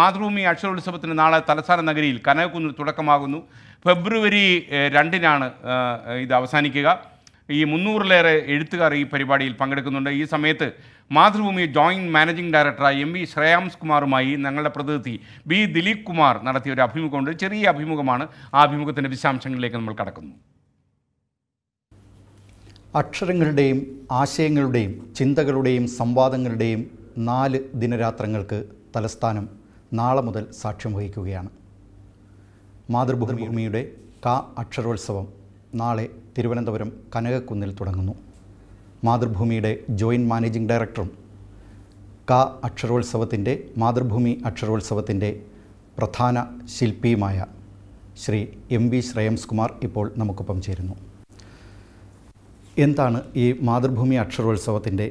മാതൃഭൂമി അക്ഷരോത്സവത്തിന് നാളെ തലസ്ഥാന നഗരിയിൽ കനകക്കുന്നിൽ തുടക്കമാകുന്നു ഫെബ്രുവരി രണ്ടിനാണ് ഇത് അവസാനിക്കുക ഈ മുന്നൂറിലേറെ എഴുത്തുകാർ ഈ പരിപാടിയിൽ പങ്കെടുക്കുന്നുണ്ട് ഈ സമയത്ത് മാതൃഭൂമി ജോയിൻറ്റ് മാനേജിംഗ് ഡയറക്ടറായി എം വി ശ്രേയാംസ് കുമാറുമായി ഞങ്ങളുടെ പ്രതിനിധി ബി ദിലീപ് കുമാർ നടത്തിയ ഒരു അഭിമുഖമുണ്ട് ചെറിയ അഭിമുഖമാണ് ആ അഭിമുഖത്തിൻ്റെ വിശദാംശങ്ങളിലേക്ക് നമ്മൾ കടക്കുന്നു അക്ഷരങ്ങളുടെയും ആശയങ്ങളുടെയും ചിന്തകളുടെയും സംവാദങ്ങളുടെയും നാല് ദിനരാത്രങ്ങൾക്ക് തലസ്ഥാനം നാളെ മുതൽ സാക്ഷ്യം വഹിക്കുകയാണ് മാതൃഭൂമിയുടെ കാ അക്ഷരോത്സവം നാളെ തിരുവനന്തപുരം കനകക്കുന്നിൽ തുടങ്ങുന്നു മാതൃഭൂമിയുടെ ജോയിൻറ്റ് മാനേജിംഗ് ഡയറക്ടറും കാ അക്ഷരോത്സവത്തിൻ്റെ മാതൃഭൂമി അക്ഷരോത്സവത്തിൻ്റെ പ്രധാന ശില്പിയുമായ ശ്രീ എം വി ശ്രേയംസ് കുമാർ ഇപ്പോൾ നമുക്കൊപ്പം ചേരുന്നു എന്താണ് ഈ മാതൃഭൂമി അക്ഷരോത്സവത്തിൻ്റെ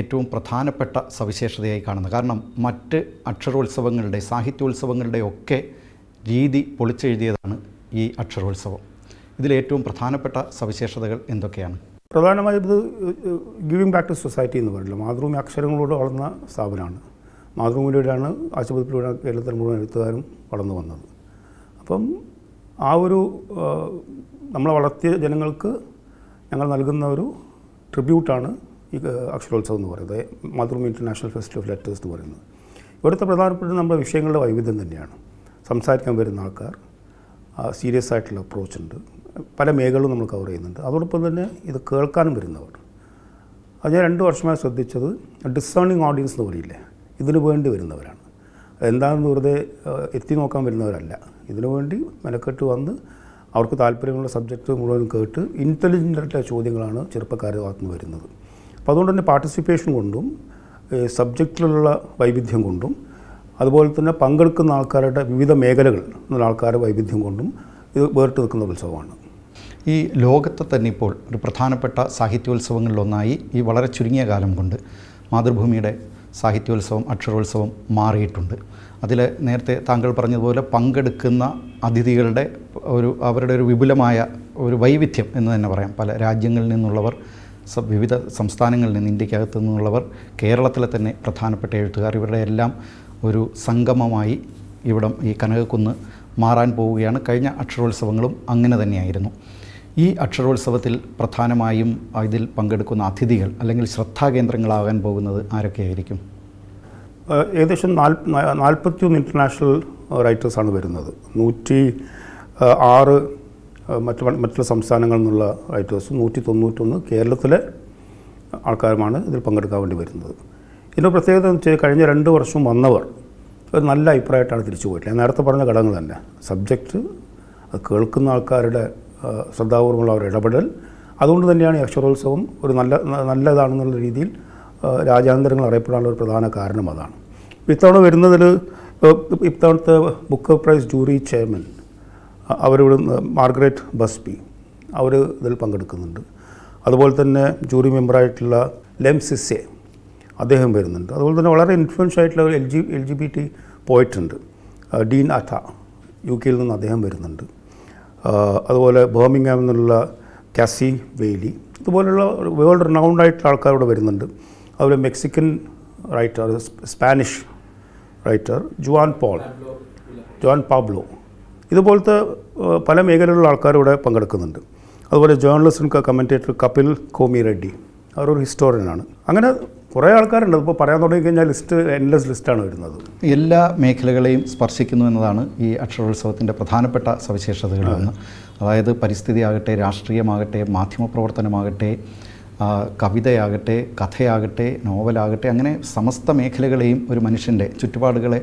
ഏറ്റവും പ്രധാനപ്പെട്ട സവിശേഷതയായി കാണുന്നത് കാരണം മറ്റ് അക്ഷരോത്സവങ്ങളുടെ സാഹിത്യോത്സവങ്ങളുടെ ഒക്കെ രീതി പൊളിച്ചെഴുതിയതാണ് ഈ അക്ഷരോത്സവം ഇതിലേറ്റവും പ്രധാനപ്പെട്ട സവിശേഷതകൾ എന്തൊക്കെയാണ് പ്രധാനമായത് ഇത് ഗിവിംഗ് ബാക്ക് ടു സൊസൈറ്റി എന്ന് പറയുന്നത് മാതൃഭൂമി അക്ഷരങ്ങളോട് വളർന്ന സ്ഥാപനമാണ് മാതൃഭൂമിയിലൂടെയാണ് ആശുപത്രിയിലൂടെ കേരളത്തിൽ മുഴുവൻ എഴുത്തുകാരും വളർന്നു വന്നത് അപ്പം ആ ഒരു നമ്മളെ വളർത്തിയ ജനങ്ങൾക്ക് ഞങ്ങൾ നൽകുന്ന ഒരു ട്രിബ്യൂട്ടാണ് ഈ അക്ഷരോത്സവം എന്ന് പറയുന്നത് Mathrubhumi international festival of letters എന്ന് പറയുന്നത് ഇവിടുത്തെ പ്രധാനപ്പെട്ട നമ്മുടെ വിഷയങ്ങളുടെ വൈവിധ്യം തന്നെയാണ് സംസാരിക്കാൻ വരുന്ന ആൾക്കാർ സീരിയസ് ആയിട്ടുള്ള അപ്രോച്ച് ഉണ്ട് പല മേഖലകളും നമ്മൾ കവർ ചെയ്യുന്നുണ്ട് അതോടൊപ്പം തന്നെ ഇത് കേൾക്കാനും വരുന്നവർ അത് ഞാൻ രണ്ട് വർഷമായി ശ്രദ്ധിച്ചത് ഡിസേണിങ് ഓഡിയൻസ് എന്ന് പറയില്ലേ ഇതിനു വേണ്ടി വരുന്നവരാണ് എന്താണെന്ന് വെറുതെ എത്തി നോക്കാൻ വരുന്നവരല്ല ഇതിനു വേണ്ടി മെനക്കെട്ട് വന്ന് അവർക്ക് താല്പര്യമുള്ള സബ്ജക്റ്റ് മുഴുവൻ കേട്ട് ഇൻ്റലിജൻ്റായിട്ടുള്ള ചോദ്യങ്ങളാണ് ചെറുപ്പക്കാരുടെ ഭാഗത്തുനിന്ന് വരുന്നത് അപ്പോൾ അതുകൊണ്ട് തന്നെ പാർട്ടിസിപ്പേഷൻ കൊണ്ടും സബ്ജക്റ്റിലുള്ള വൈവിധ്യം കൊണ്ടും അതുപോലെ തന്നെ പങ്കെടുക്കുന്ന ആൾക്കാരുടെ വിവിധ മേഖലകൾ എന്നുള്ള ആൾക്കാരുടെ വൈവിധ്യം കൊണ്ടും ഇത് വേറിട്ട് നിൽക്കുന്ന ഉത്സവമാണ് ഈ ലോകത്തെ തന്നെ ഇപ്പോൾ ഒരു പ്രധാനപ്പെട്ട സാഹിത്യോത്സവങ്ങളിലൊന്നായി ഈ വളരെ ചുരുങ്ങിയ കാലം കൊണ്ട് മാതൃഭൂമിയുടെ സാഹിത്യോത്സവം അക്ഷരോത്സവം മാറിയിട്ടുണ്ട് അതിൽ നേരത്തെ താങ്കൾ പറഞ്ഞതുപോലെ പങ്കെടുക്കുന്ന അതിഥികളുടെ ഒരു അവരുടെ ഒരു വിപുലമായ ഒരു വൈവിധ്യം എന്ന് തന്നെ പറയാം പല രാജ്യങ്ങളിൽ നിന്നുള്ളവർ വിവിധ സംസ്ഥാനങ്ങളിൽ നിന്ന് ഇന്ത്യക്കകത്തു നിന്നുള്ളവർ കേരളത്തിലെ തന്നെ പ്രധാനപ്പെട്ട എഴുത്തുകാർ ഇവരുടെ എല്ലാം ഒരു സംഗമമായി ഇവിടം ഈ കനകക്കുന്ന് മാറാൻ പോവുകയാണ് കഴിഞ്ഞ അക്ഷരോത്സവങ്ങളും അങ്ങനെ തന്നെയായിരുന്നു ഈ അക്ഷരോത്സവത്തിൽ പ്രധാനമായും ഇതിൽ പങ്കെടുക്കുന്ന അതിഥികൾ അല്ലെങ്കിൽ ശ്രദ്ധാകേന്ദ്രങ്ങളാകാൻ പോകുന്നത് ആരൊക്കെയായിരിക്കും ഏകദേശം നാല് നാൽപ്പത്തിയൊന്ന് ഇൻ്റർനാഷണൽ റൈറ്റേഴ്സാണ് വരുന്നത് നൂറ്റി ആറ് മറ്റു മറ്റുള്ള സംസ്ഥാനങ്ങളിൽ നിന്നുള്ള റൈറ്റേഴ്സ് നൂറ്റി തൊണ്ണൂറ്റൊന്ന് കേരളത്തിലെ ആൾക്കാരുമാണ് ഇതിൽ പങ്കെടുക്കാൻ വേണ്ടി വരുന്നത് ഇതിൻ്റെ പ്രത്യേകത എന്ന് വെച്ചാൽ കഴിഞ്ഞ രണ്ട് വർഷം വന്നവർ ഒരു നല്ല അഭിപ്രായമായിട്ടാണ് തിരിച്ചു പോയിട്ടുള്ളത് നേരത്തെ പറഞ്ഞ ഘടകങ്ങൾ തന്നെ സബ്ജക്റ്റ് കേൾക്കുന്ന ആൾക്കാരുടെ ശ്രദ്ധാപൂർവമുള്ള അവരുടെ ഇടപെടൽ അതുകൊണ്ട് തന്നെയാണ് അക്ഷരോത്സവം ഒരു നല്ല നല്ലതാണെന്നുള്ള രീതിയിൽ രാജ്യാന്തരങ്ങൾ അറിയപ്പെടാനുള്ള ഒരു പ്രധാന കാരണം അതാണ് ഇത്തവണ വരുന്നതിൽ ഇത്തവണത്തെ ബുക്ക് പ്രൈസ് ജൂറി ചെയർമാൻ അവരിവിടെ മാർഗ്രറ്റ് ബസ്ബി അവർ ഇതിൽ പങ്കെടുക്കുന്നുണ്ട് അതുപോലെ തന്നെ ജൂറി മെമ്പറായിട്ടുള്ള ലെം സിസെ അദ്ദേഹം വരുന്നുണ്ട് അതുപോലെ തന്നെ വളരെ ഇൻഫ്ലുവൻസ് ആയിട്ടുള്ള L G L G B T പോയിട്ടുണ്ട് ഡീൻ അഥ യു കെയിൽ നിന്ന് അദ്ദേഹം വരുന്നുണ്ട് അതുപോലെ ബർമിംഗാമിൽ നിന്നുള്ള കാസി വെയിലി ഇതുപോലുള്ള വേൾഡ് റൗണ്ട് ആയിട്ടുള്ള ആൾക്കാർ ഇവിടെ വരുന്നുണ്ട് അതുപോലെ Mexican writer Spanish writer Juan Paul Juan Pablo ഇതുപോലത്തെ പല മേഖലകളിലുള്ള ആൾക്കാർ ഇവിടെ പങ്കെടുക്കുന്നുണ്ട് അതുപോലെ journalist commentator Kapil Komireddi അവരൊരു ഹിസ്റ്റോറിയനാണ് അങ്ങനെ കുറേ ആൾക്കാരുണ്ട് ഇപ്പോൾ പറയാൻ തുടങ്ങി കഴിഞ്ഞാൽ ലിസ്റ്റ് എൻലെസ് ലിസ്റ്റാണ് വരുന്നത് എല്ലാ മേഖലകളെയും സ്പർശിക്കുന്നു എന്നതാണ് ഈ അക്ഷരോത്സവത്തിൻ്റെ പ്രധാനപ്പെട്ട സവിശേഷതകളാണ് അതായത് പരിസ്ഥിതി ആകട്ടെ രാഷ്ട്രീയമാകട്ടെ മാധ്യമപ്രവർത്തനമാകട്ടെ കവിതയാകട്ടെ കഥയാകട്ടെ നോവലാകട്ടെ അങ്ങനെ സമസ്ത മേഖലകളെയും ഒരു മനുഷ്യൻ്റെ ചുറ്റുപാടുകളെ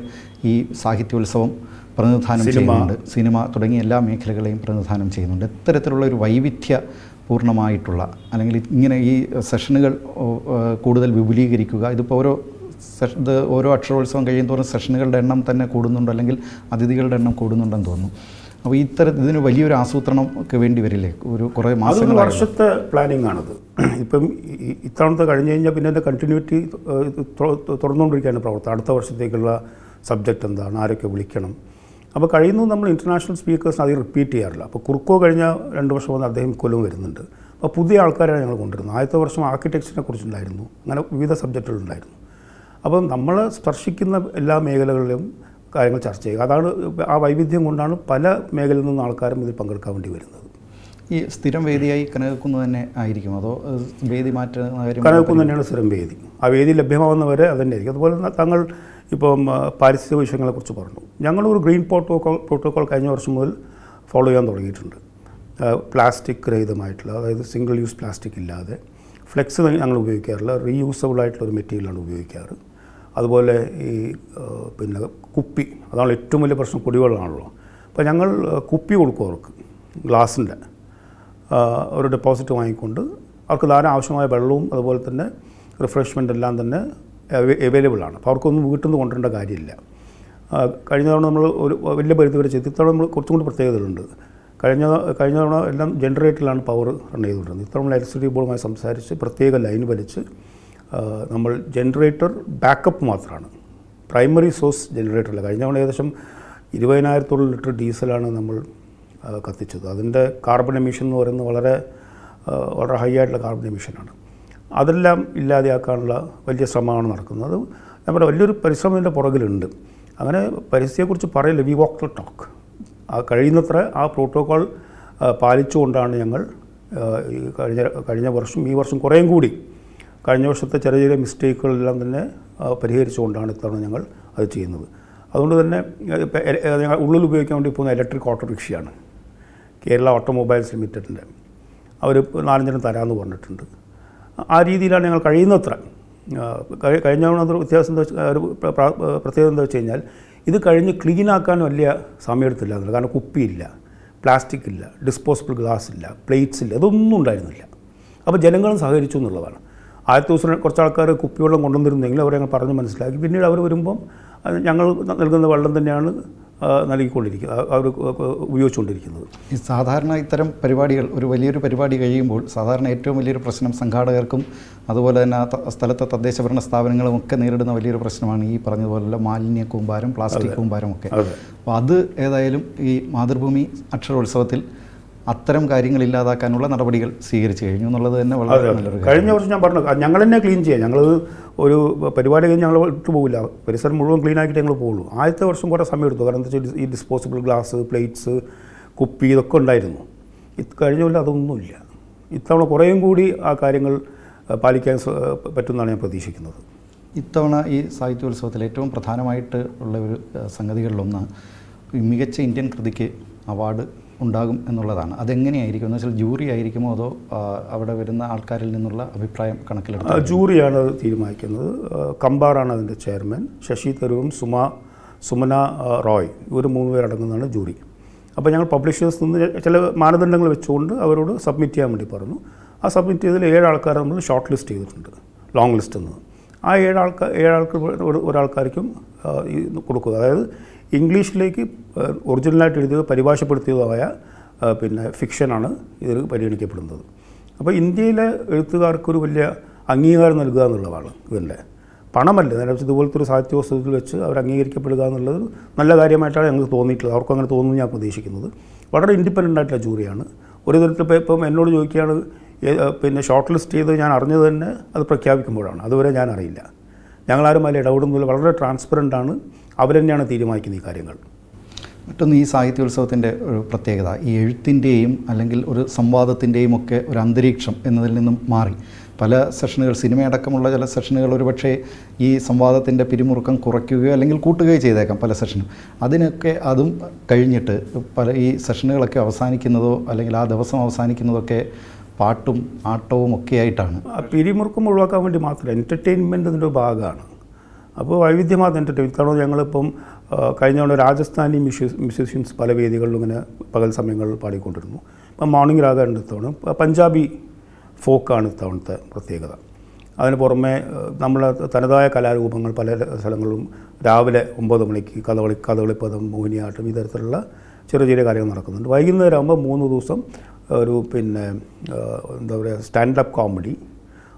ഈ സാഹിത്യോത്സവം പ്രതിനിധാനം ചെയ്യുന്നുണ്ട് സിനിമ തുടങ്ങിയ എല്ലാ മേഖലകളെയും പ്രതിനിധാനം ചെയ്യുന്നുണ്ട് ഇത്തരത്തിലുള്ള ഒരു വൈവിധ്യ പൂർണ്ണമായിട്ടുള്ള അല്ലെങ്കിൽ ഇങ്ങനെ ഈ സെഷനുകൾ കൂടുതൽ വിപുലീകരിക്കുക ഇതിപ്പോൾ ഓരോ ഇത് ഓരോ അക്ഷരോത്സവം കഴിയുമോറും സെഷനുകളുടെ എണ്ണം തന്നെ കൂടുന്നുണ്ട് അല്ലെങ്കിൽ അതിഥികളുടെ എണ്ണം കൂടുന്നുണ്ടെന്ന് തോന്നുന്നു അപ്പോൾ ഇത്തരത്തിൽ ഇതിന് വലിയൊരു ഒക്കെ വേണ്ടി വരില്ലേ ഒരു കുറേ മാസങ്ങൾ വർഷത്തെ പ്ലാനിങ് ആണത് ഇപ്പം ഇത്തവണത്തെ കഴിഞ്ഞ് കഴിഞ്ഞാൽ പിന്നെ അതിൻ്റെ കണ്ടിന്യൂറ്റി തുറന്നുകൊണ്ടിരിക്കുകയാണ് പ്രവർത്തനം അടുത്ത വർഷത്തേക്കുള്ള സബ്ജക്റ്റ് എന്താണ് ആരൊക്കെ വിളിക്കണം അപ്പോൾ കഴിയുന്നത് നമ്മൾ ഇന്റർനാഷണൽ സ്പീക്കേഴ്സ് അധികം റിപ്പീറ്റ് ചെയ്യാറില്ല അപ്പോൾ കുർക്കോ കഴിഞ്ഞ രണ്ട് വർഷം വന്ന് അദ്ദേഹം കൊല്ലം വരുന്നുണ്ട് അപ്പോൾ പുതിയ ആൾക്കാരാണ് ഞങ്ങൾ കൊണ്ടുവരുന്നത് ആദ്യത്തെ വർഷം ആർക്കിടെക്ചറിനെ കുറിച്ചുണ്ടായിരുന്നു അങ്ങനെ വിവിധ സബ്ജക്റ്റുകളുണ്ടായിരുന്നു അപ്പം നമ്മൾ സ്പർശിക്കുന്ന എല്ലാ മേഖലകളിലും കാര്യങ്ങൾ ചർച്ച ചെയ്യുക അതാണ് ആ വൈവിധ്യം കൊണ്ടാണ് പല മേഖലയിൽ നിന്നും ആൾക്കാരും ഇതിൽ പങ്കെടുക്കാൻ വേണ്ടി വരുന്നത് ഈ സ്ഥിരം വേദിയായി കനകക്കുന്ന് തന്നെ ആയിരിക്കും അതോ വേദി മാറ്റുന്ന കാര്യം തന്നെയാണ് സ്ഥിരം വേദി ആ വേദി ലഭ്യമാവുന്നവരെ അത് തന്നെ ആയിരിക്കും അതുപോലെ തങ്ങൾ ഇപ്പം പാരിസ്ഥിതിക വിഷയങ്ങളെക്കുറിച്ച് പറഞ്ഞു ഞങ്ങളൊരു ഗ്രീൻ പ്രോട്ടോകോൾ പ്രോട്ടോകോൾ കഴിഞ്ഞ വർഷം മുതൽ ഫോളോ ചെയ്യാൻ തുടങ്ങിയിട്ടുണ്ട് പ്ലാസ്റ്റിക് രഹിതമായിട്ടുള്ള അതായത് സിംഗിൾ യൂസ് പ്ലാസ്റ്റിക് ഇല്ലാതെ ഫ്ലെക്സ് ഞങ്ങൾ ഉപയോഗിക്കാറില്ല റീയൂസബിൾ ആയിട്ടുള്ള ഒരു മെറ്റീരിയലാണ് ഉപയോഗിക്കാറ് അതുപോലെ ഈ പിന്നെ കുപ്പി അതാണ് ഏറ്റവും വലിയ പ്രശ്നം കുടിവെള്ളമാണല്ലോ അപ്പോൾ ഞങ്ങൾ കുപ്പി കൊടുക്കും അവർക്ക് ഗ്ലാസിൻ്റെ ഒരു ഡെപ്പോസിറ്റ് വാങ്ങിക്കൊണ്ട് അവർക്ക് ധാരാളം ആവശ്യമായ വെള്ളവും അതുപോലെ തന്നെ റിഫ്രഷ്മെൻ്റ് എല്ലാം തന്നെ അവൈലബിൾ ആണ് അപ്പോൾ അവർക്കൊന്നും വീട്ടിൽ നിന്ന് കൊണ്ടുവരേണ്ട കാര്യമില്ല കഴിഞ്ഞ തവണ നമ്മൾ ഒരു വലിയ പരിധി വരെ ചെയ്തു ഇത്തവണ നമ്മൾ കുറച്ചും കൂടി പ്രത്യേകതകളുണ്ട് കഴിഞ്ഞ കഴിഞ്ഞ തവണ എല്ലാം ജനറേറ്ററിലാണ് പവർ റൺ ചെയ്തുകൊണ്ടിരുന്നത് ഇത്തവണ ഇലക്ട്രിസിറ്റി ബോർഡുമായി സംസാരിച്ച് പ്രത്യേക ലൈൻ വലിച്ച് നമ്മൾ ജനറേറ്റർ ബാക്കപ്പ് മാത്രമാണ് പ്രൈമറി സോഴ്സ് ജനറേറ്ററല്ല കഴിഞ്ഞ തവണ ഏകദേശം ഇരുപതിനായിരത്തോളം ലിറ്റർ ഡീസലാണ് നമ്മൾ കത്തിച്ചത് അതിൻ്റെ കാർബൺ എമിഷൻ എന്ന് പറയുന്നത് വളരെ വളരെ ഹൈ ആയിട്ടുള്ള കാർബൺ എമിഷനാണ് അതെല്ലാം ഇല്ലാതെയാക്കാനുള്ള വലിയ ശ്രമമാണ് നടക്കുന്നത് നമ്മുടെ വലിയൊരു പരിശ്രമത്തിൻ്റെ പുറകിലുണ്ട് അങ്ങനെ പരിസ്ഥിതിയെക്കുറിച്ച് പറയില്ല വി വോക്ക് ടു ടോക്ക് ആ കഴിയുന്നത്ര ആ പ്രോട്ടോക്കോൾ പാലിച്ചുകൊണ്ടാണ് ഞങ്ങൾ കഴിഞ്ഞ കഴിഞ്ഞ വർഷം ഈ വർഷം കുറേയും കൂടി കഴിഞ്ഞ വർഷത്തെ ചെറിയ ചെറിയ മിസ്റ്റേക്കുകളെല്ലാം തന്നെ പരിഹരിച്ചുകൊണ്ടാണ് ഇത്തവണ ഞങ്ങൾ അത് ചെയ്യുന്നത് അതുകൊണ്ട് തന്നെ ഞങ്ങൾ ഉള്ളിൽ ഉപയോഗിക്കാൻ വേണ്ടി പോകുന്ന ഇലക്ട്രിക് ഓട്ടോറിക്ഷയാണ് കേരള ഓട്ടോമൊബൈൽസ് ലിമിറ്റഡിൻ്റെ അവർ നാലഞ്ചെണ്ണം തരാമെന്ന് പറഞ്ഞിട്ടുണ്ട് ആ രീതിയിലാണ് ഞങ്ങൾ കഴിയുന്നത്ര കഴിഞ്ഞ തവണ വ്യത്യാസം ഒരു പ്രത്യേകത എന്താ വെച്ച് കഴിഞ്ഞാൽ ഇത് കഴിഞ്ഞ് ക്ലീനാക്കാൻ വലിയ സമയമെടുത്തില്ല എന്നുള്ളത് കാരണം കുപ്പിയില്ല പ്ലാസ്റ്റിക് ഇല്ല ഡിസ്പോസിബിൾ ഗ്ലാസ് ഇല്ല പ്ലേറ്റ്സ് ഇല്ല ഇതൊന്നും ഉണ്ടായിരുന്നില്ല അപ്പോൾ ജനങ്ങളും സഹകരിച്ചു എന്നുള്ളതാണ് ആദ്യത്തെ ദിവസം കുറച്ച് ആൾക്കാർ കുപ്പിവെള്ളം കൊണ്ടുവന്നിരുന്നെങ്കിൽ അവരെ ഞങ്ങൾ പറഞ്ഞ് മനസ്സിലാക്കി പിന്നീട് അവർ വരുമ്പം ഞങ്ങൾ നൽകുന്ന വെള്ളം തന്നെയാണ് നൽകിക്കൊണ്ടിരിക്കുന്നത് അവർ ഉപയോഗിച്ചുകൊണ്ടിരിക്കുന്നത് ഈ സാധാരണ ഇത്തരം പരിപാടികൾ ഒരു വലിയൊരു പരിപാടി കഴിയുമ്പോൾ സാധാരണ ഏറ്റവും വലിയൊരു പ്രശ്നം സംഘാടകർക്കും അതുപോലെ തന്നെ സ്ഥലത്തെ തദ്ദേശ ഭരണ സ്ഥാപനങ്ങളും ഒക്കെ നേരിടുന്ന വലിയൊരു പ്രശ്നമാണ് ഈ പറഞ്ഞതുപോലുള്ള മാലിന്യ കൂമ്പാരം പ്ലാസ്റ്റിക് കൂമ്പാരം ഒക്കെ അപ്പോൾ അത് ഏതായാലും ഈ മാതൃഭൂമി അക്ഷരോത്സവത്തിൽ അത്തരം കാര്യങ്ങൾ ഇല്ലാതാക്കാനുള്ള നടപടികൾ സ്വീകരിച്ചു കഴിഞ്ഞു എന്നുള്ളത് തന്നെ വളരെ കഴിഞ്ഞ വർഷം ഞാൻ പറഞ്ഞു ഞങ്ങൾ തന്നെ ക്ലീൻ ചെയ്യാം ഞങ്ങൾ ഒരു പരിപാടി കഴിഞ്ഞ് ഞങ്ങൾ ഇട്ട് പോകില്ല പരിസരം മുഴുവൻ ക്ലീൻ ആക്കിയിട്ട് ഞങ്ങൾ പോകുള്ളൂ ആദ്യത്തെ വർഷം കുറേ സമയം എടുത്തു കാരണം എന്താ വെച്ചാൽ ഈ ഡിസ്പോസിബിൾ ഗ്ലാസ് പ്ലേറ്റ്സ് കുപ്പി ഇതൊക്കെ ഉണ്ടായിരുന്നു ഇത് കഴിഞ്ഞ കൊല്ലം അതൊന്നുമില്ല ഇത്തവണ കുറേയും കൂടി ആ കാര്യങ്ങൾ പാലിക്കാൻ പറ്റുമെന്നാണ് ഞാൻ പ്രതീക്ഷിക്കുന്നത് ഇത്തവണ ഈ സാഹിത്യോത്സവത്തിൽ ഏറ്റവും പ്രധാനമായിട്ട് ഉള്ള ഒരു സംഗതികളിലൊന്ന് മികച്ച ഇന്ത്യൻ കൃതിക്ക് അവാർഡ് ഉണ്ടാകും എന്നുള്ളതാണ് അതെങ്ങനെയായിരിക്കും എന്ന് വെച്ചാൽ ജൂറി ആയിരിക്കുമോ അതോ അവിടെ വരുന്ന ആൾക്കാരിൽ നിന്നുള്ള അഭിപ്രായം കണക്കിലെടുത്ത് ജൂറിയാണ് തീരുമാനിക്കുന്നത് കമ്പാറാണ് അതിൻ്റെ ചെയർമാൻ ശശി തരൂരും സുമ സുമന റോയ് ഇവർ മൂന്ന് പേരടങ്ങുന്നതാണ് ജൂറി അപ്പോൾ ഞങ്ങൾ പബ്ലിഷേഴ്സ് നിന്ന് ചില മാനദണ്ഡങ്ങൾ വെച്ചുകൊണ്ട് അവരോട് സബ്മിറ്റ് ചെയ്യാൻ വേണ്ടി പറഞ്ഞു ആ സബ്മിറ്റ് ചെയ്തതിൽ ഏഴ് ആൾക്കാരെ നമ്മൾ ഷോർട്ട് ലിസ്റ്റ് ചെയ്തിട്ടുണ്ട് ലോങ് ലിസ്റ്റ് എന്നത് ആ ഏഴാൾക്ക് ഏഴാൾക്ക് ഒരു ഒരാൾക്കാർക്കും കൊടുക്കുക അതായത് ഇംഗ്ലീഷിലേക്ക് ഒറിജിനലായിട്ട് എഴുതിയത് പരിഭാഷപ്പെടുത്തിയതായ പിന്നെ ഫിക്ഷനാണ് ഇതിൽ പരിഗണിക്കപ്പെടുന്നത് അപ്പോൾ ഇന്ത്യയിലെ എഴുത്തുകാർക്കൊരു വലിയ അംഗീകാരം നൽകുക എന്നുള്ളതാണ് ഇതിൻ്റെ പണമല്ല നേരെ ഇതുപോലത്തെ ഒരു സാഹിത്യ വെച്ച് അവർ അംഗീകരിക്കപ്പെടുക എന്നുള്ളത് നല്ല കാര്യമായിട്ടാണ് ഞങ്ങൾക്ക് തോന്നിയിട്ടുള്ളത് അവർക്കും അങ്ങനെ തോന്നുന്നു ഞാൻ പ്രതീക്ഷിക്കുന്നത് വളരെ ഇൻഡിപെൻഡൻ്റ് ആയിട്ടുള്ള ജൂറിയാണ് ഒരു തരത്തിൽ ഇപ്പോൾ ഇപ്പം എന്നോട് ചോദിക്കുകയാണ് പിന്നെ ഷോർട്ട് ലിസ്റ്റ് ചെയ്ത് ഞാൻ അറിഞ്ഞത് തന്നെ അത് പ്രഖ്യാപിക്കുമ്പോഴാണ് അതുവരെ ഞാൻ അറിയില്ല ഞങ്ങളാരും അതിൽ ഇടപെടുന്നില്ല വളരെ ട്രാൻസ്പെറൻ്റ് ആണ് അവർ തന്നെയാണ് തീരുമാനിക്കുന്നത് ഈ കാര്യങ്ങൾ മറ്റൊന്ന് ഈ സാഹിത്യോത്സവത്തിൻ്റെ ഒരു പ്രത്യേകത ഈ എഴുത്തിൻ്റെയും അല്ലെങ്കിൽ ഒരു സംവാദത്തിൻ്റെയും ഒക്കെ ഒരു അന്തരീക്ഷം എന്നതിൽ നിന്നും മാറി പല സെഷനുകൾ സിനിമയടക്കമുള്ള ചില സെഷനുകൾ ഒരുപക്ഷെ ഈ സംവാദത്തിൻ്റെ പിരിമുറുക്കം കുറയ്ക്കുകയോ അല്ലെങ്കിൽ കൂട്ടുകയോ ചെയ്തേക്കാം പല സെഷനും അതിനൊക്കെ അതും കഴിഞ്ഞിട്ട് പല ഈ സെഷനുകളൊക്കെ അവസാനിക്കുന്നതോ അല്ലെങ്കിൽ ആ ദിവസം അവസാനിക്കുന്നതൊക്കെ പാട്ടും ആട്ടവും ഒക്കെ ആയിട്ടാണ് പിരിമുറുക്കം ഒഴിവാക്കാൻ വേണ്ടി മാത്രം എൻ്റർടൈൻമെൻ്റ് ഇതിൻ്റെ ഒരു ഭാഗമാണ് അപ്പോൾ വൈവിധ്യമാർന്ന എൻ്റർടൈൻമെൻറ്റ് കാരണം ഞങ്ങളിപ്പം കഴിഞ്ഞ തവണ രാജസ്ഥാനി മ്യൂസിയസ് മ്യൂസിഷ്യൻസ് പല വേദികളിലും ഇങ്ങനെ പകൽ സമയങ്ങളിൽ പാടിക്കൊണ്ടിരുന്നു ഇപ്പം മോർണിംഗ് രാഗാണ് ഇത്തവണ പഞ്ചാബി ഫോക്കാണ് ഇത്തവണത്തെ പ്രത്യേകത അതിന് പുറമെ നമ്മളെ തനതായ കലാരൂപങ്ങൾ പല സ്ഥലങ്ങളിലും രാവിലെ ഒമ്പത് മണിക്ക് കഥകളി കഥകളിപ്പതം മോഹിനിയാട്ടം ഇത്തരത്തിലുള്ള ചെറിയ ചെറിയ കാര്യങ്ങൾ നടക്കുന്നുണ്ട് വൈകുന്നേരം ആകുമ്പോൾ മൂന്ന് ദിവസം ഒരു പിന്നെ എന്താ പറയുക സ്റ്റാൻഡപ്പ് കോമഡി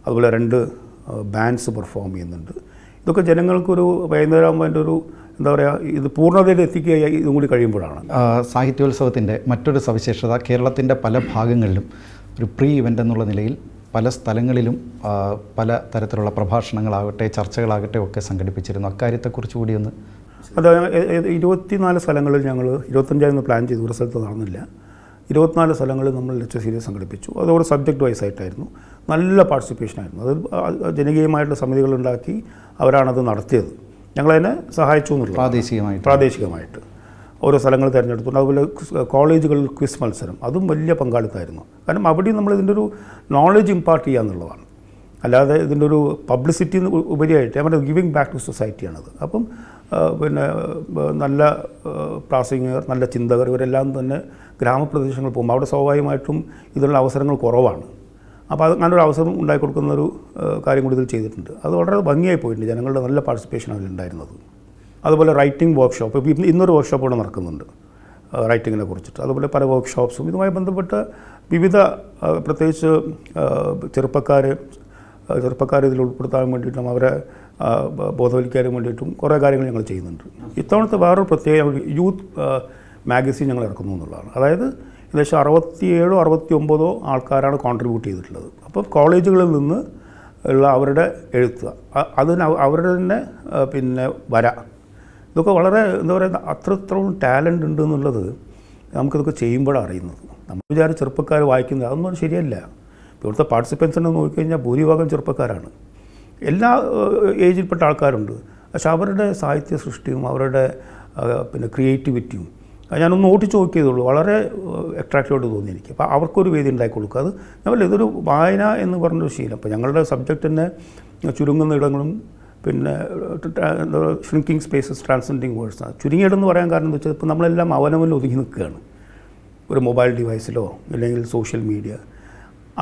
അതുപോലെ രണ്ട് ബാൻഡ്സ് പെർഫോം ചെയ്യുന്നുണ്ട് ഇതൊക്കെ ജനങ്ങൾക്കൊരു വൈകുന്നേരം അതിൻ്റെ ഒരു എന്താ പറയുക ഇത് പൂർണ്ണതയിൽ എത്തിക്കുക ഇതും കൂടി കഴിയുമ്പോഴാണ് സാഹിത്യോത്സവത്തിൻ്റെ മറ്റൊരു സവിശേഷത കേരളത്തിൻ്റെ പല ഭാഗങ്ങളിലും ഒരു പ്രീ ഇവൻ്റ് എന്നുള്ള നിലയിൽ പല സ്ഥലങ്ങളിലും പല തരത്തിലുള്ള പ്രഭാഷണങ്ങളാകട്ടെ ചർച്ചകളാകട്ടെ ഒക്കെ സംഘടിപ്പിച്ചിരുന്നു അക്കാര്യത്തെക്കുറിച്ച് കൂടി ഒന്ന് അത് ഇരുപത്തിനാല് സ്ഥലങ്ങളിൽ ഞങ്ങൾ ഇരുപത്തഞ്ചായിരുന്നു പ്ലാൻ ചെയ്തു ഒരു സ്ഥലത്ത് നടന്നില്ല ഇരുപത്തിനാല് സ്ഥലങ്ങളിൽ നമ്മൾ ലെക്ചർ സീരീസ് സംഘടിപ്പിച്ചു അതോടെ സബ്ജക്റ്റ് വൈസ് ആയിട്ടായിരുന്നു നല്ല പാർട്ടിസിപ്പേഷൻ ആയിരുന്നു അത് ജനകീയമായിട്ടുള്ള സമിതികളുണ്ടാക്കി അവരാണത് നടത്തിയത് ഞങ്ങളതിനെ സഹായിച്ചു എന്നുള്ളത് പ്രാദേശികമായിട്ട് പ്രാദേശികമായിട്ട് ഓരോ സ്ഥലങ്ങൾ തിരഞ്ഞെടുത്തുണ്ട് അതുപോലെ കോളേജുകളിൽ ക്വിസ് മത്സരം അതും വലിയ പങ്കാളിത്തമായിരുന്നു കാരണം അവിടെയും നമ്മൾ ഇതിൻ്റെ ഒരു നോളജ് ഇമ്പാർട്ട് ചെയ്യുക എന്നുള്ളതാണ് അല്ലാതെ ഇതിൻ്റെ ഒരു പബ്ലിസിറ്റി ഉപരിയായിട്ട് നമ്മുടെ ഗിവിങ് ബാക്ക് ടു സൊസൈറ്റിയാണത് അപ്പം പിന്നെ നല്ല പ്രാസംഗികർ നല്ല ചിന്തകർ ഇവരെല്ലാം തന്നെ ഗ്രാമപ്രദേശങ്ങളിൽ പോകുമ്പോൾ അവിടെ സ്വാഭാവികമായിട്ടും ഇതിനുള്ള അവസരങ്ങൾ കുറവാണ് അപ്പോൾ അത് ഒരു അവസരം കൊടുക്കുന്ന ഒരു കാര്യം കൂടി ഇതിൽ ചെയ്തിട്ടുണ്ട് അത് വളരെ ഭംഗിയായി പോയിട്ടുണ്ട് ജനങ്ങളുടെ നല്ല പാർട്ടിസിപ്പേഷൻ അതിലുണ്ടായിരുന്നത് അതുപോലെ റൈറ്റിംഗ് വർക്ക്ഷോപ്പ് ഇപ്പം ഇന്നൊരു വർക്ക്ഷോപ്പ് ഇവിടെ നടക്കുന്നുണ്ട് റൈറ്റിങ്ങിനെ കുറിച്ചിട്ട് അതുപോലെ പല വർക്ക്ഷോപ്സും ഇതുമായി ബന്ധപ്പെട്ട് വിവിധ പ്രത്യേകിച്ച് ചെറുപ്പക്കാർ ചെറുപ്പക്കാർ ഇതിൽ ഉൾപ്പെടുത്താൻ വേണ്ടിയിട്ടും അവരെ ബോധവൽക്കാരം വേണ്ടിയിട്ടും കുറേ കാര്യങ്ങൾ ഞങ്ങൾ ചെയ്യുന്നുണ്ട് ഇത്തവണത്തെ വേറൊരു പ്രത്യേക യൂത്ത് മാഗസിൻ ഞങ്ങൾ ഇറക്കുന്നു എന്നുള്ളതാണ് അതായത് ഏകദേശം അറുപത്തിയേഴോ അറുപത്തി ഒമ്പതോ ആൾക്കാരാണ് കോൺട്രിബ്യൂട്ട് ചെയ്തിട്ടുള്ളത് അപ്പോൾ കോളേജുകളിൽ നിന്ന് ഉള്ള അവരുടെ എഴുത്ത് അതിന് അവരുടെ തന്നെ പിന്നെ വര ഇതൊക്കെ വളരെ എന്താ പറയുക അത്രത്തോളം ടാലൻ്റ് ഉണ്ട് എന്നുള്ളത് നമുക്കിതൊക്കെ ചെയ്യുമ്പോഴാണ് അറിയുന്നത് നമ്മൾ വിചാരിച്ച ചെറുപ്പക്കാർ വായിക്കുന്നത് അതൊന്നും ശരിയല്ല ഇവിടുത്തെ ഉണ്ടെന്ന് നോക്കിക്കഴിഞ്ഞാൽ ഭൂരിഭാഗം ചെറുപ്പക്കാരാണ് എല്ലാ ഏജിൽപ്പെട്ട ആൾക്കാരുണ്ട് പക്ഷെ അവരുടെ സാഹിത്യ സൃഷ്ടിയും അവരുടെ പിന്നെ ക്രിയേറ്റിവിറ്റിയും ഞാനൊന്ന് ഓട്ടിച്ച് ഉള്ളൂ വളരെ അട്രാക്റ്റീവായിട്ട് തോന്നി എനിക്ക് അപ്പോൾ അവർക്കൊരു വേദി ഉണ്ടാക്കി കൊടുക്കുക അത് നമ്മൾ ഇതൊരു വായന എന്ന് പറഞ്ഞൊരു ശീലം അപ്പോൾ ഞങ്ങളുടെ സബ്ജക്റ്റിനെ ചുരുങ്ങുന്ന ഇടങ്ങളും പിന്നെ ഷ്രിങ്കിങ് സ്പേസസ് ട്രാൻസെൻഡിങ് വേർഡ്സ് ചുരുങ്ങിയിട്ടെന്ന് പറയാൻ കാരണം എന്ന് വെച്ചാൽ ഇപ്പോൾ നമ്മളെല്ലാം അവനവനിൽ ഒതുങ്ങി നിൽക്കുകയാണ് ഒരു മൊബൈൽ ഡിവൈസിലോ അല്ലെങ്കിൽ സോഷ്യൽ മീഡിയ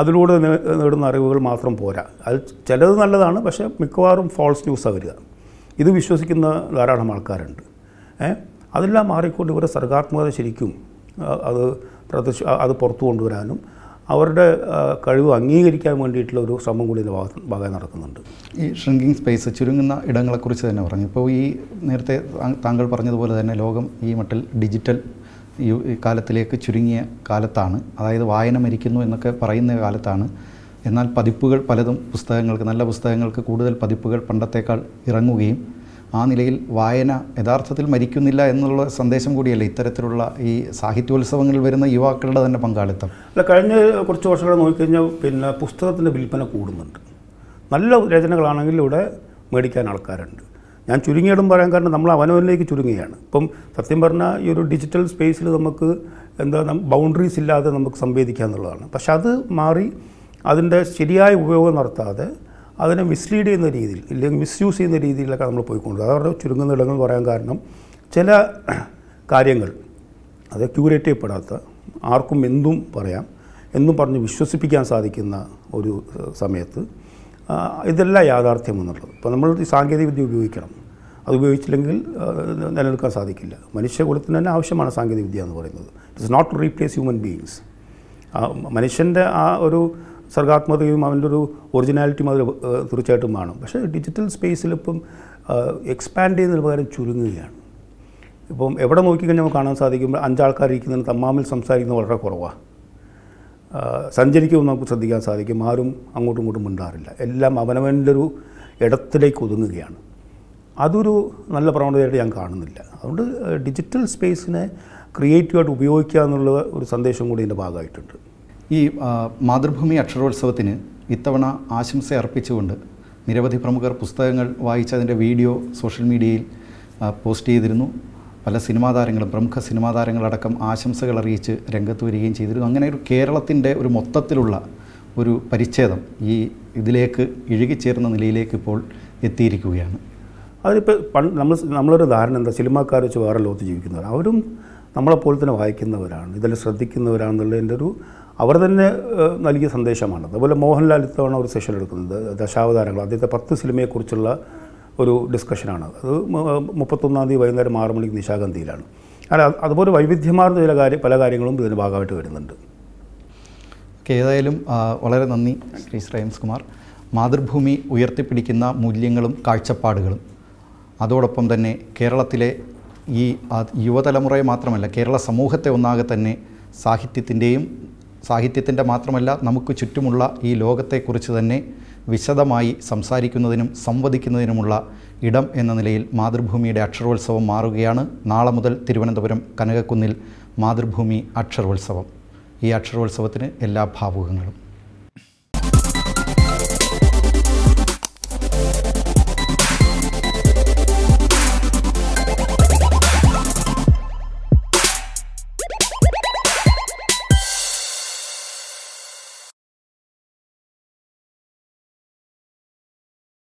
അതിലൂടെ നേടുന്ന അറിവുകൾ മാത്രം പോരാ അത് ചിലത് നല്ലതാണ് പക്ഷേ മിക്കവാറും ഫോൾസ് ന്യൂസാണ് വരിക ഇത് വിശ്വസിക്കുന്ന ധാരാളം ആൾക്കാരുണ്ട് അതെല്ലാം മാറിക്കൊണ്ട് ഇവരെ സർഗാത്മകത ശരിക്കും അത് പ്രദർശ അത് പുറത്തു കൊണ്ടുവരാനും അവരുടെ കഴിവ് അംഗീകരിക്കാൻ വേണ്ടിയിട്ടുള്ള ഒരു ശ്രമം കൂടി ഭാഗത്ത് ഭാഗം നടക്കുന്നുണ്ട് ഈ ഷ്രിങ്കിങ് സ്പേസ് ചുരുങ്ങുന്ന ഇടങ്ങളെക്കുറിച്ച് തന്നെ പറഞ്ഞു ഇപ്പോൾ ഈ നേരത്തെ താങ്കൾ പറഞ്ഞതുപോലെ തന്നെ ലോകം ഈ മട്ടിൽ ഡിജിറ്റൽ ഈ കാലത്തിലേക്ക് ചുരുങ്ങിയ കാലത്താണ് അതായത് വായന മരിക്കുന്നു എന്നൊക്കെ പറയുന്ന കാലത്താണ് എന്നാൽ പതിപ്പുകൾ പലതും പുസ്തകങ്ങൾക്ക് നല്ല പുസ്തകങ്ങൾക്ക് കൂടുതൽ പതിപ്പുകൾ പണ്ടത്തേക്കാൾ ഇറങ്ങുകയും ആ നിലയിൽ വായന യഥാർത്ഥത്തിൽ മരിക്കുന്നില്ല എന്നുള്ള സന്ദേശം കൂടിയല്ലേ ഇത്തരത്തിലുള്ള ഈ സാഹിത്യോത്സവങ്ങളിൽ വരുന്ന യുവാക്കളുടെ തന്നെ പങ്കാളിത്തം അല്ല കഴിഞ്ഞ കുറച്ച് വർഷങ്ങൾ നോക്കിക്കഴിഞ്ഞാൽ പിന്നെ പുസ്തകത്തിൻ്റെ വിൽപ്പന കൂടുന്നുണ്ട് നല്ല രചനകളാണെങ്കിൽ ഇവിടെ മേടിക്കാൻ ആൾക്കാരുണ്ട് ഞാൻ ചുരുങ്ങിയിടം പറയാൻ കാരണം നമ്മൾ അവനവനിലേക്ക് ചുരുങ്ങുകയാണ് ഇപ്പം സത്യം പറഞ്ഞാൽ ഈ ഒരു ഡിജിറ്റൽ സ്പേസിൽ നമുക്ക് എന്താ ബൗണ്ടറീസ് ഇല്ലാതെ നമുക്ക് സംവേദിക്കുക എന്നുള്ളതാണ് പക്ഷെ അത് മാറി അതിൻ്റെ ശരിയായ ഉപയോഗം നടത്താതെ അതിനെ മിസ്ലീഡ് ചെയ്യുന്ന രീതിയിൽ ഇല്ലെങ്കിൽ മിസ്യൂസ് ചെയ്യുന്ന രീതിയിലൊക്കെ നമ്മൾ പോയിക്കൊണ്ട് അതവരുടെ ചുരുങ്ങുന്ന ഇടങ്ങൾ പറയാൻ കാരണം ചില കാര്യങ്ങൾ അത് ക്യൂരേറ്റ് ചെയ്യപ്പെടാത്ത ആർക്കും എന്തും പറയാം എന്നും പറഞ്ഞ് വിശ്വസിപ്പിക്കാൻ സാധിക്കുന്ന ഒരു സമയത്ത് ഇതല്ല യാഥാർത്ഥ്യം എന്നുള്ളത് നമ്മൾ ഈ സാങ്കേതികവിദ്യ ഉപയോഗിക്കണം അത് ഉപയോഗിച്ചില്ലെങ്കിൽ നിലനിൽക്കാൻ സാധിക്കില്ല മനുഷ്യകുലത്തിന് തന്നെ ആവശ്യമാണ് സാങ്കേതികവിദ്യ എന്ന് പറയുന്നത് it's not to replace human beings മനുഷ്യൻ്റെ ആ ഒരു സർഗാത്മകതയും അവൻ്റെ ഒരു ഒറിജിനാലിറ്റിയും അതിൽ തീർച്ചയായിട്ടും വേണം പക്ഷേ ഡിജിറ്റൽ സ്പേസിലിപ്പം എക്സ്പാൻഡ് ചെയ്യുന്നതിന് പകരം ചുരുങ്ങുകയാണ് ഇപ്പം എവിടെ നോക്കിക്കഴിഞ്ഞാൽ നമുക്ക് കാണാൻ സാധിക്കുമ്പോൾ അഞ്ചാൾക്കാർ ഇരിക്കുന്നതിന് തമ്മാമിൽ സംസാരിക്കുന്നത് വളരെ കുറവാണ് സഞ്ചരിക്കുമെന്ന് നമുക്ക് ശ്രദ്ധിക്കാൻ സാധിക്കും ആരും അങ്ങോട്ടും ഇങ്ങോട്ടും മിണ്ടാറില്ല എല്ലാം അവനവൻ്റെ ഒരു ഇടത്തിലേക്ക് ഒതുങ്ങുകയാണ് അതൊരു നല്ല പ്രവണതയായിട്ട് ഞാൻ കാണുന്നില്ല അതുകൊണ്ട് ഡിജിറ്റൽ സ്പേസിനെ ക്രിയേറ്റീവായിട്ട് ഉപയോഗിക്കുക എന്നുള്ള ഒരു സന്ദേശം കൂടി ഇതിൻ്റെ ഭാഗമായിട്ടുണ്ട് ഈ മാതൃഭൂമി അക്ഷരോത്സവത്തിന് ഇത്തവണ ആശംസ അർപ്പിച്ചുകൊണ്ട് നിരവധി പ്രമുഖർ പുസ്തകങ്ങൾ വായിച്ചതിൻ്റെ വീഡിയോ സോഷ്യൽ മീഡിയയിൽ പോസ്റ്റ് ചെയ്തിരുന്നു പല സിനിമാ താരങ്ങളും പ്രമുഖ സിനിമാ താരങ്ങളടക്കം ആശംസകൾ അറിയിച്ച് രംഗത്ത് വരികയും ചെയ്തിരുന്നു അങ്ങനെ ഒരു കേരളത്തിൻ്റെ ഒരു മൊത്തത്തിലുള്ള ഒരു പരിച്ഛേദം ഈ ഇതിലേക്ക് ഇഴുകിച്ചേർന്ന നിലയിലേക്ക് ഇപ്പോൾ എത്തിയിരിക്കുകയാണ് അതിപ്പോൾ പണ്ട് നമ്മൾ നമ്മളൊരു ധാരണ എന്താ സിനിമാക്കാർ വെച്ച് വേറെ ലോകത്ത് ജീവിക്കുന്നവർ അവരും നമ്മളെപ്പോലെ തന്നെ വായിക്കുന്നവരാണ് ഇതെല്ലാം ശ്രദ്ധിക്കുന്നവരാണെന്നുള്ളതിൻ്റെ ഒരു അവർ തന്നെ നൽകിയ സന്ദേശമാണ് അതുപോലെ മോഹൻലാൽ ഇത്തവണ ഒരു സെഷൻ എടുക്കുന്നത് ദശാവതാരങ്ങൾ ആദ്യത്തെ പത്ത് സിനിമയെക്കുറിച്ചുള്ള ഒരു ഡിസ്കഷനാണ് അത് മുപ്പത്തൊന്നാം തീയതി വൈകുന്നേരം ആറു മണിക്ക് നിശാഗന്ധിയിലാണ് അല്ല അതുപോലെ വൈവിധ്യമാർന്ന ചില കാര്യം പല കാര്യങ്ങളും ഇതിൻ്റെ ഭാഗമായിട്ട് വരുന്നുണ്ട് ഏതായാലും വളരെ നന്ദി ശ്രീ ശ്രേയംസ് കുമാർ മാതൃഭൂമി ഉയർത്തിപ്പിടിക്കുന്ന മൂല്യങ്ങളും കാഴ്ചപ്പാടുകളും അതോടൊപ്പം തന്നെ കേരളത്തിലെ ഈ യുവതലമുറയെ മാത്രമല്ല കേരള സമൂഹത്തെ ഒന്നാകെ തന്നെ സാഹിത്യത്തിൻ്റെയും സാഹിത്യത്തിൻ്റെ മാത്രമല്ല നമുക്ക് ചുറ്റുമുള്ള ഈ ലോകത്തെക്കുറിച്ച് തന്നെ വിശദമായി സംസാരിക്കുന്നതിനും സംവദിക്കുന്നതിനുമുള്ള ഇടം എന്ന നിലയിൽ മാതൃഭൂമിയുടെ അക്ഷരോത്സവം മാറുകയാണ് നാളെ മുതൽ തിരുവനന്തപുരം കനകക്കുന്നിൽ മാതൃഭൂമി അക്ഷരോത്സവം ഈ അക്ഷരോത്സവത്തിന് എല്ലാ ഭാവുകങ്ങളും